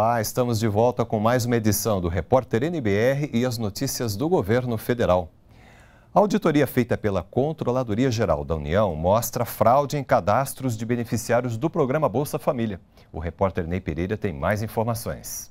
Olá, estamos de volta com mais uma edição do Repórter NBR e as notícias do governo federal. A auditoria feita pela Controladoria Geral da União mostra fraude em cadastros de beneficiários do programa Bolsa Família. O repórter Ney Pereira tem mais informações.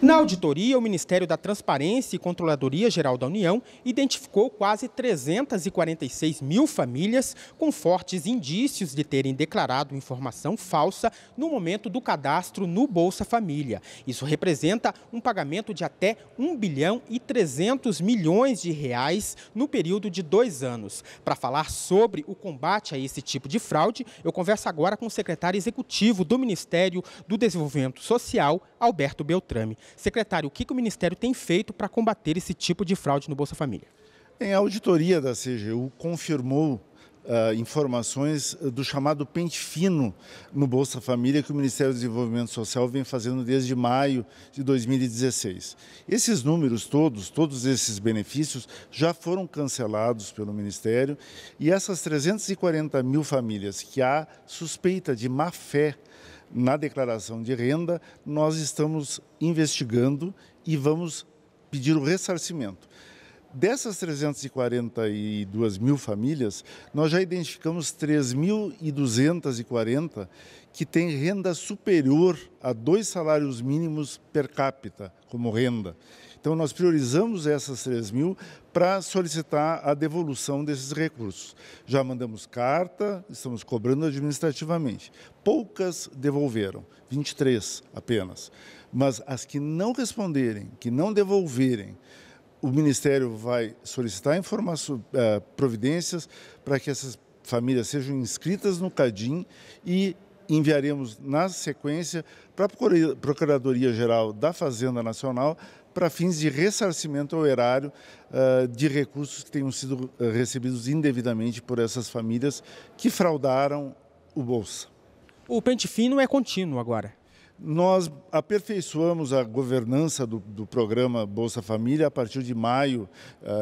Na auditoria, o Ministério da Transparência e Controladoria Geral da União identificou quase 346 mil famílias com fortes indícios de terem declarado informação falsa no momento do cadastro no Bolsa Família. Isso representa um pagamento de até 1 bilhão e 300 milhões de reais no período de dois anos. Para falar sobre o combate a esse tipo de fraude, eu converso agora com o secretário executivo do Ministério do Desenvolvimento Social, Alberto Beltrame. Secretário, o que, que o Ministério tem feito para combater esse tipo de fraude no Bolsa Família? Em auditoria da CGU confirmou Uh, informações ah, do chamado pente fino no Bolsa Família que o Ministério do Desenvolvimento Social vem fazendo desde maio de 2016. Esses números todos, todos esses benefícios, já foram cancelados pelo Ministério e essas 340 mil famílias que há suspeita de má fé na declaração de renda, nós estamos investigando e vamos pedir o ressarcimento. Dessas 342 mil famílias, nós já identificamos 3.240 que têm renda superior a dois salários mínimos per capita como renda. Então, nós priorizamos essas 3 mil para solicitar a devolução desses recursos. Já mandamos carta, estamos cobrando administrativamente. Poucas devolveram, 23 apenas. Mas as que não responderem, que não devolverem, o Ministério vai solicitar eh, providências para que essas famílias sejam inscritas no CADIM e enviaremos na sequência para a Procuradoria-Geral da Fazenda Nacional para fins de ressarcimento ao erário uh, de recursos que tenham sido ah, recebidos indevidamente por essas famílias que fraudaram o Bolsa. O pente fino é contínuo agora. Nós aperfeiçoamos a governança do, do, programa Bolsa Família a partir de maio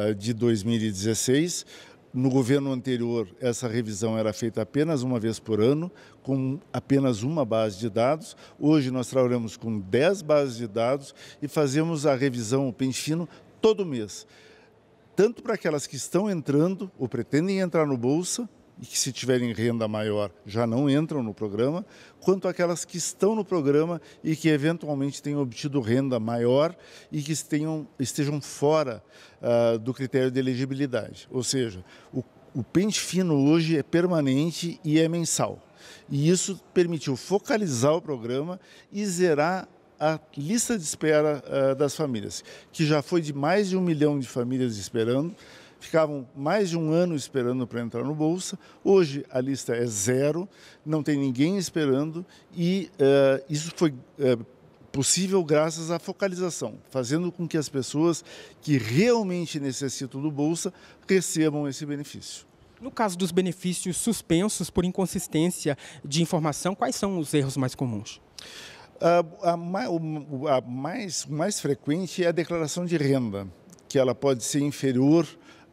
uh, de 2016. No governo anterior, essa revisão era feita apenas uma vez por ano, com apenas uma base de dados. Hoje, nós trabalhamos com 10 bases de dados e fazemos a revisão, o pente fino, todo mês. Tanto para aquelas que estão entrando ou pretendem entrar no Bolsa, e que, se tiverem renda maior, já não entram no programa, quanto aquelas que estão no programa e que eventualmente tenham obtido renda maior e que estejam, estejam fora uh, do critério de elegibilidade. Ou seja, o, o pente fino hoje é permanente e é mensal. E isso permitiu focalizar o programa e zerar a lista de espera uh, das famílias, que já foi de mais de um milhão de famílias esperando ficavam mais de um ano esperando para entrar no Bolsa. Hoje a lista é zero, não tem ninguém esperando e uh, isso foi uh, possível graças à focalização, fazendo com que as pessoas que realmente necessitam do Bolsa recebam esse benefício. No caso dos benefícios suspensos por inconsistência de informação, quais são os erros mais comuns? A, a, a mais, mais frequente é a declaração de renda, que ela pode ser inferior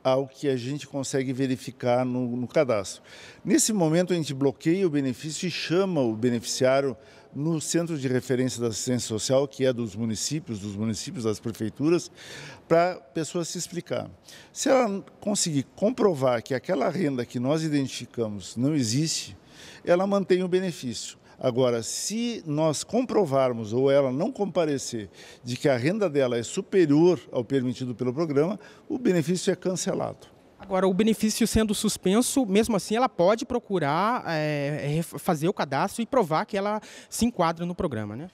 ao que a gente consegue verificar no, no cadastro. Nesse momento, a gente bloqueia o benefício e chama o beneficiário no Centro de Referência da Assistência Social, que é dos municípios, dos municípios, das prefeituras, para a pessoa se explicar. Se ela conseguir comprovar que aquela renda que nós identificamos não existe, ela mantém o benefício. Agora, se nós comprovarmos ou ela não comparecer de que a renda dela é superior ao permitido pelo programa, o benefício é cancelado. Agora, o benefício sendo suspenso, mesmo assim, ela pode procurar é, fazer o cadastro e provar que ela se enquadra no programa, né?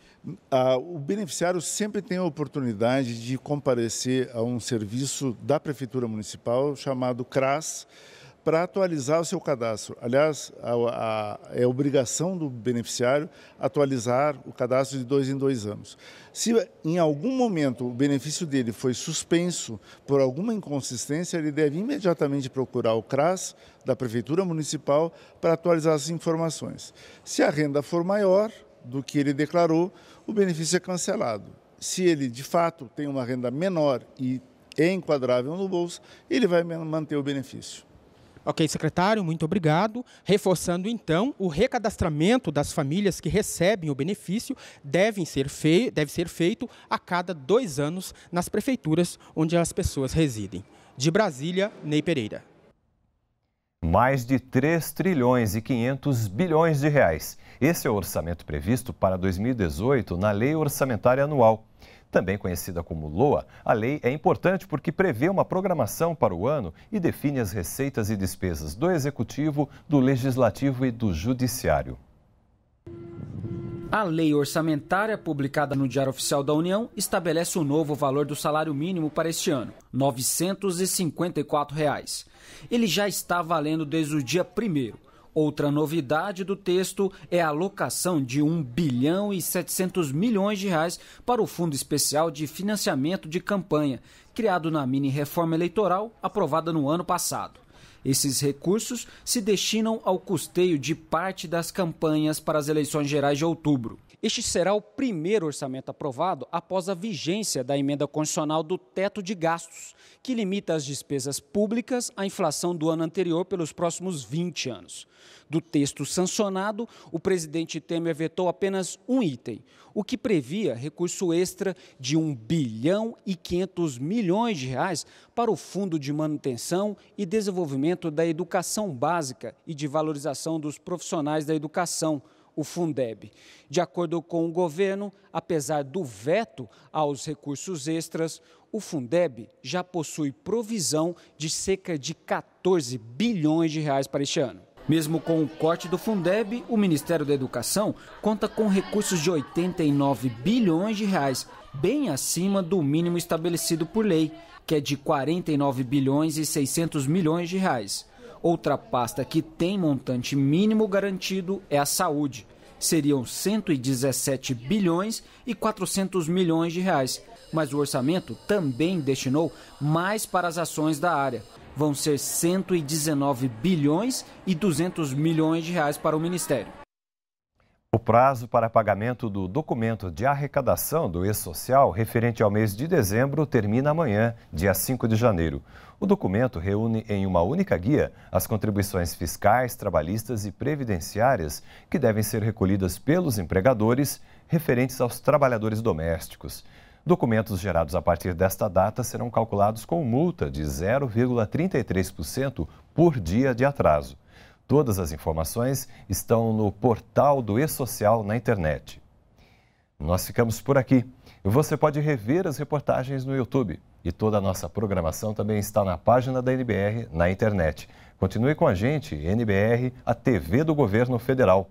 Ah, o beneficiário sempre tem a oportunidade de comparecer a um serviço da Prefeitura Municipal chamado CRAS, para atualizar o seu cadastro. Aliás, a, a, é obrigação do beneficiário atualizar o cadastro de dois em dois anos. Se em algum momento o benefício dele foi suspenso por alguma inconsistência, ele deve imediatamente procurar o CRAS da Prefeitura Municipal para atualizar as informações. Se a renda for maior do que ele declarou, o benefício é cancelado. Se ele de fato tem uma renda menor e é enquadrável no bolso, ele vai manter o benefício. Ok, secretário, muito obrigado. Reforçando então, o recadastramento das famílias que recebem o benefício devem ser deve ser feito a cada dois anos nas prefeituras onde as pessoas residem. De Brasília, Ney Pereira. Mais de 3 trilhões e 500 bilhões de reais. Esse é o orçamento previsto para 2018 na Lei Orçamentária Anual também conhecida como LOA, a lei é importante porque prevê uma programação para o ano e define as receitas e despesas do Executivo, do Legislativo e do Judiciário. A lei orçamentária publicada no Diário Oficial da União estabelece o um novo valor do salário mínimo para este ano, R$ 954. Reais. Ele já está valendo desde o dia 1 Outra novidade do texto é a alocação de 1 bilhão e 700 milhões de reais para o Fundo Especial de Financiamento de Campanha, criado na mini reforma eleitoral aprovada no ano passado. Esses recursos se destinam ao custeio de parte das campanhas para as eleições gerais de outubro. Este será o primeiro orçamento aprovado após a vigência da emenda constitucional do teto de gastos, que limita as despesas públicas à inflação do ano anterior pelos próximos 20 anos. Do texto sancionado, o presidente Temer vetou apenas um item, o que previa recurso extra de 1 bilhão e 500 milhões de reais para o Fundo de Manutenção e Desenvolvimento da Educação Básica e de Valorização dos Profissionais da Educação o Fundeb. De acordo com o governo, apesar do veto aos recursos extras, o Fundeb já possui provisão de cerca de 14 bilhões de reais para este ano. Mesmo com o corte do Fundeb, o Ministério da Educação conta com recursos de 89 bilhões de reais, bem acima do mínimo estabelecido por lei, que é de 49 bilhões e 600 milhões de reais. Outra pasta que tem montante mínimo garantido é a saúde. Seriam 117 bilhões e 400 milhões de reais, mas o orçamento também destinou mais para as ações da área. Vão ser 119 bilhões e 200 milhões de reais para o ministério. O prazo para pagamento do documento de arrecadação do ex-social referente ao mês de dezembro termina amanhã, dia 5 de janeiro. O documento reúne em uma única guia as contribuições fiscais, trabalhistas e previdenciárias que devem ser recolhidas pelos empregadores referentes aos trabalhadores domésticos. Documentos gerados a partir desta data serão calculados com multa de 0,33% por dia de atraso. Todas as informações estão no portal do E-Social na internet. Nós ficamos por aqui. Você pode rever as reportagens no YouTube. E toda a nossa programação também está na página da NBR na internet. Continue com a gente, NBR, a TV do Governo Federal.